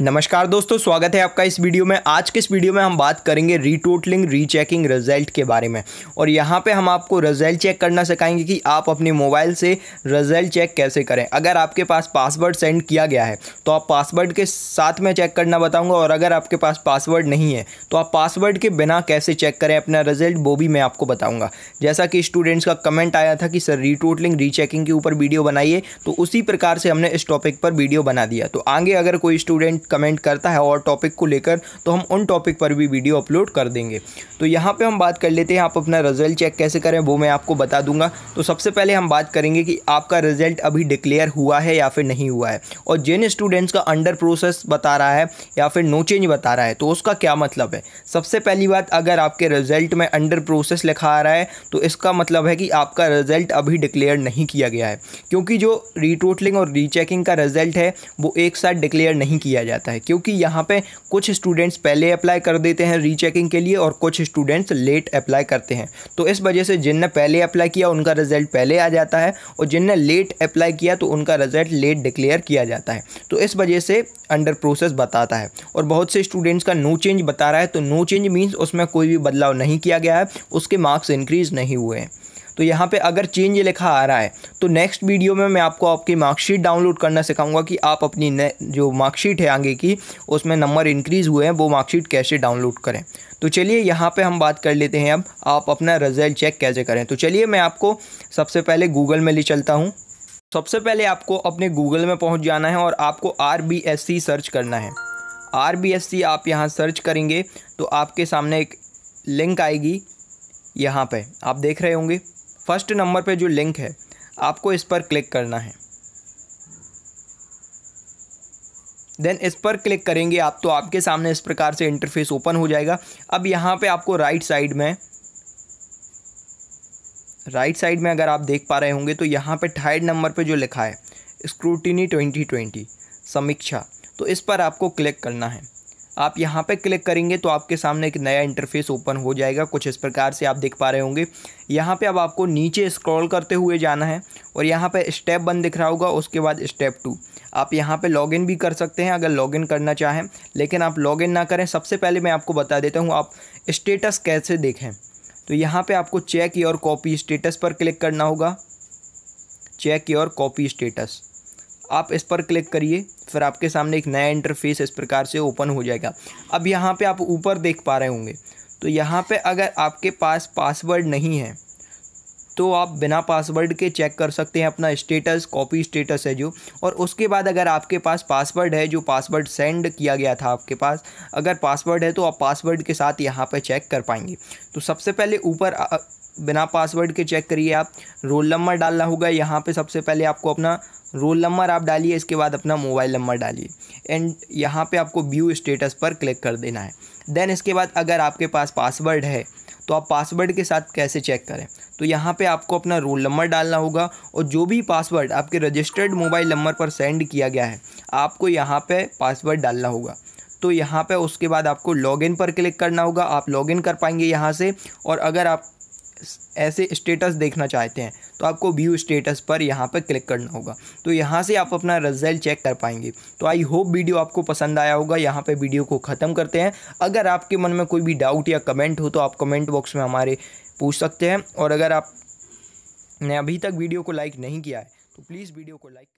नमस्कार दोस्तों स्वागत है आपका इस वीडियो में आज के इस वीडियो में हम बात करेंगे रीटोटलिंग रीचेकिंग रिजल्ट के बारे में और यहाँ पे हम आपको रिजल्ट चेक करना सिखाएंगे कि आप अपने मोबाइल से रिजल्ट चेक कैसे करें अगर आपके पास पासवर्ड सेंड किया गया है तो आप पासवर्ड के साथ में चेक करना बताऊँगा और अगर आपके पास पासवर्ड नहीं है तो आप पासवर्ड के बिना कैसे चेक करें अपना रिजल्ट वो भी मैं आपको बताऊँगा जैसा कि स्टूडेंट्स का कमेंट आया था कि सर रीटोटलिंग रीचेकिंग के ऊपर वीडियो बनाइए तो उसी प्रकार से हमने इस टॉपिक पर वीडियो बना दिया तो आगे अगर कोई स्टूडेंट कमेंट करता है और टॉपिक को लेकर तो हम उन टॉपिक पर भी वीडियो अपलोड कर देंगे तो यहाँ पर हम बात कर लेते हैं आप अपना रिजल्ट चेक कैसे करें वो मैं आपको बता दूंगा तो सबसे पहले हम बात करेंगे कि आपका रिजल्ट अभी डिक्लेयर हुआ है या फिर नहीं हुआ है और जिन स्टूडेंट्स का अंडर प्रोसेस बता रहा है या फिर नो चेंज बता रहा है तो उसका क्या मतलब है सबसे पहली बात अगर आपके रिजल्ट में अंडर प्रोसेस लिखा आ रहा है तो इसका मतलब है कि आपका रिजल्ट अभी डिक्लेयर नहीं किया गया है क्योंकि जो रिटोटलिंग और रीचेकिंग का रिजल्ट है वो एक साथ डिक्लेयर नहीं किया जाता जाता है क्योंकि यहाँ पे कुछ स्टूडेंट्स पहले अप्लाई कर देते हैं रीचेकिंग के लिए और कुछ स्टूडेंट्स लेट अप्लाई करते हैं तो इस वजह से जिनने पहले अप्लाई किया उनका रिजल्ट पहले आ जाता है और जिनने लेट अप्लाई किया तो उनका रिजल्ट लेट डिक्लेयर किया जाता है तो इस वजह से अंडर प्रोसेस बताता है और बहुत से स्टूडेंट्स का नो चेंज बता रहा है तो नो चेंज मीन्स उसमें कोई भी बदलाव नहीं किया गया है उसके मार्क्स इंक्रीज़ नहीं हुए हैं तो यहाँ पे अगर चेंज ये लिखा आ रहा है तो नेक्स्ट वीडियो में मैं आपको आपकी मार्कशीट डाउनलोड करना सिखाऊंगा कि आप अपनी जो मार्कशीट है आगे की उसमें नंबर इंक्रीज़ हुए हैं वो मार्कशीट कैसे डाउनलोड करें तो चलिए यहाँ पे हम बात कर लेते हैं अब आप अपना रिजल्ट चेक कैसे करें तो चलिए मैं आपको सबसे पहले गूगल में ले चलता हूँ सबसे पहले आपको अपने गूगल में पहुँच जाना है और आपको आर सर्च करना है आर आप यहाँ सर्च करेंगे तो आपके सामने एक लिंक आएगी यहाँ पे आप देख रहे होंगे फर्स्ट नंबर पे जो लिंक है आपको इस पर क्लिक करना है देन इस पर क्लिक करेंगे आप तो आपके सामने इस प्रकार से इंटरफेस ओपन हो जाएगा अब यहाँ पे आपको राइट साइड में राइट साइड में अगर आप देख पा रहे होंगे तो यहाँ पे थर्ड नंबर पे जो लिखा है स्क्रूटिनी ट्वेंटी ट्वेंटी समीक्षा तो इस पर आपको क्लिक करना है आप यहाँ पर क्लिक करेंगे तो आपके सामने एक नया इंटरफेस ओपन हो जाएगा कुछ इस प्रकार से आप देख पा रहे होंगे यहाँ पर अब आपको नीचे स्क्रॉल करते हुए जाना है और यहाँ पर स्टेप वन दिख रहा होगा उसके बाद स्टेप टू आप यहाँ पे लॉगिन भी कर सकते हैं अगर लॉगिन करना चाहें लेकिन आप लॉगिन ना करें सबसे पहले मैं आपको बता देता हूँ आप स्टेटस कैसे देखें तो यहाँ पर आपको चेक योर कॉपी स्टेटस पर क्लिक करना होगा चेक योर कॉपी स्टेटस आप इस पर क्लिक करिए फिर आपके सामने एक नया इंटरफेस इस प्रकार से ओपन हो जाएगा अब यहाँ पे आप ऊपर देख पा रहे होंगे तो यहाँ पे अगर आपके पास पासवर्ड नहीं है तो आप बिना पासवर्ड के चेक कर सकते हैं अपना स्टेटस कॉपी स्टेटस है जो और उसके बाद अगर आपके पास पासवर्ड है जो पासवर्ड सेंड किया गया था आपके पास अगर पासवर्ड है तो आप पासवर्ड के साथ यहाँ पर चेक कर पाएंगे तो सबसे पहले ऊपर बिना पासवर्ड के चेक करिए आप रोल नंबर डालना होगा यहाँ पर सबसे पहले आपको अपना रोल नंबर आप डालिए इसके बाद अपना मोबाइल नंबर डालिए एंड यहाँ पे आपको व्यू स्टेटस पर क्लिक कर देना है देन इसके बाद अगर आपके पास पासवर्ड है तो आप पासवर्ड के साथ कैसे चेक करें तो यहाँ पे आपको अपना रोल नंबर डालना होगा और जो भी पासवर्ड आपके रजिस्टर्ड मोबाइल नंबर पर सेंड किया गया है आपको यहाँ पे पासवर्ड डालना होगा तो यहाँ पे उसके बाद आपको लॉगिन पर क्लिक करना होगा आप लॉगिन कर पाएंगे यहाँ से और अगर आप ऐसे स्टेटस देखना चाहते हैं तो आपको व्यू स्टेटस पर यहाँ पर क्लिक करना होगा तो यहाँ से आप अपना रिजल्ट चेक कर पाएंगे तो आई होप वीडियो आपको पसंद आया होगा यहाँ पे वीडियो को ख़त्म करते हैं अगर आपके मन में कोई भी डाउट या कमेंट हो तो आप कमेंट बॉक्स में हमारे पूछ सकते हैं और अगर आपने अभी तक वीडियो को लाइक नहीं किया है तो प्लीज़ वीडियो को लाइक कर